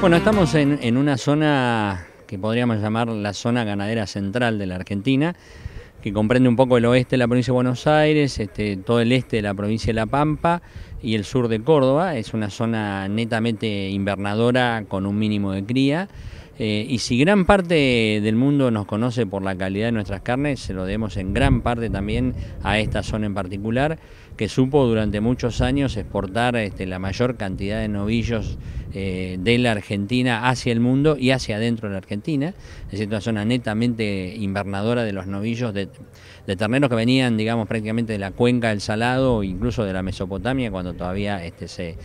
Bueno, estamos en, una zona que podríamos llamar la zona ganadera central de la Argentina, que comprende un poco el oeste de la provincia de Buenos Aires, este, todo el este de la provincia de La Pampa y el sur de Córdoba. Es una zona netamente invernadora con un mínimo de cría. Eh, y si gran parte del mundo nos conoce por la calidad de nuestras carnes, se lo debemos en gran parte también a esta zona en particular, que supo durante muchos años exportar este, la mayor cantidad de novillos eh, de la Argentina hacia el mundo y hacia adentro de la Argentina. Es decir, una zona netamente invernadora de los novillos de, terneros que venían, digamos, prácticamente de la cuenca del Salado incluso de la Mesopotamia, cuando todavía este, se,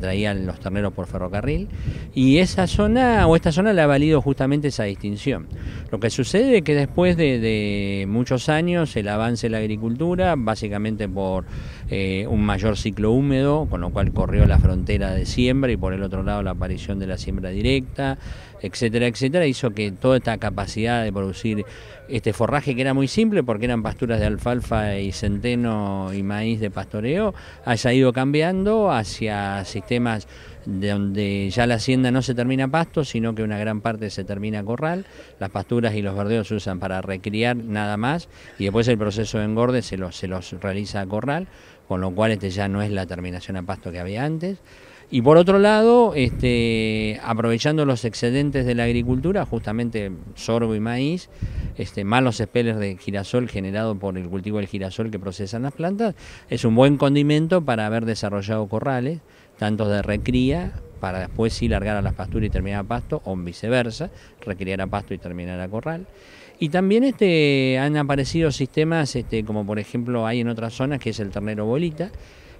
traían los terneros por ferrocarril. Y esa zona, o esta zona, le ha valido justamente esa distinción. Lo que sucede es que después de, muchos años, el avance de la agricultura, básicamente por eh, un mayor ciclo húmedo, con lo cual corrió la frontera de siembra y por el otro lado, la aparición de la siembra directa, etcétera, etcétera, hizo que toda esta capacidad de producir este forraje que era muy simple porque eran pasturas de alfalfa y centeno y maíz de pastoreo, haya ido cambiando hacia sistemas donde ya la hacienda no se termina pasto, sino que una gran parte se termina corral, las pasturas y los verdeos se usan para recriar nada más, y después el proceso de engorde se los, se los realiza a corral, con lo cual este ya no es la terminación a pasto que había antes. Y por otro lado, este, aprovechando los excedentes de la agricultura, justamente sorbo y maíz, este, malos espeles de girasol generado por el cultivo del girasol que procesan las plantas, es un buen condimento para haber desarrollado corrales, tanto de recría, para después sí largar a las pasturas y terminar a pasto, o viceversa, recriar a pasto y terminar a corral. Y también este, han aparecido sistemas, este, como por ejemplo hay en otras zonas, que es el ternero bolita,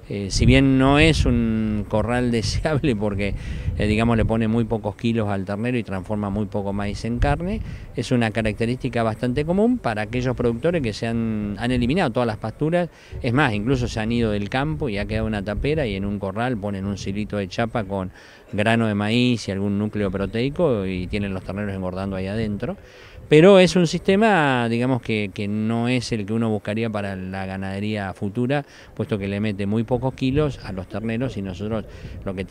eh, si bien no es un corral deseable porque eh, digamos le pone muy pocos kilos al ternero y transforma muy poco maíz en carne, es una característica bastante común para aquellos productores que se han, han eliminado todas las pasturas, es más, incluso se han ido del campo y ha quedado una tapera y en un corral ponen un silito de chapa con grano de maíz y algún núcleo proteico y tienen los terneros engordando ahí adentro. Pero es un sistema, digamos, que, que, no es el que uno buscaría para la ganadería futura, puesto que le mete muy pocos kilos a los terneros y nosotros lo que,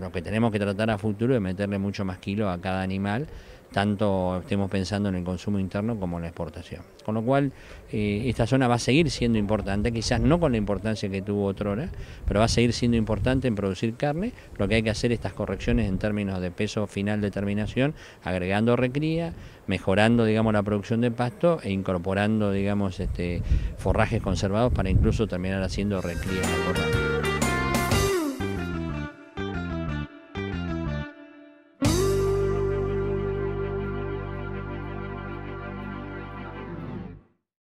lo que tenemos que tratar a futuro es meterle mucho más kilos a cada animal tanto estemos pensando en el consumo interno como en la exportación. Con lo cual, eh, esta zona va a seguir siendo importante, quizás no con la importancia que tuvo otrora, pero va a seguir siendo importante en producir carne. Lo que hay que hacer estas correcciones en términos de peso final de terminación, agregando recría, mejorando digamos la producción de pasto e incorporando digamos este forrajes conservados para incluso terminar haciendo recría en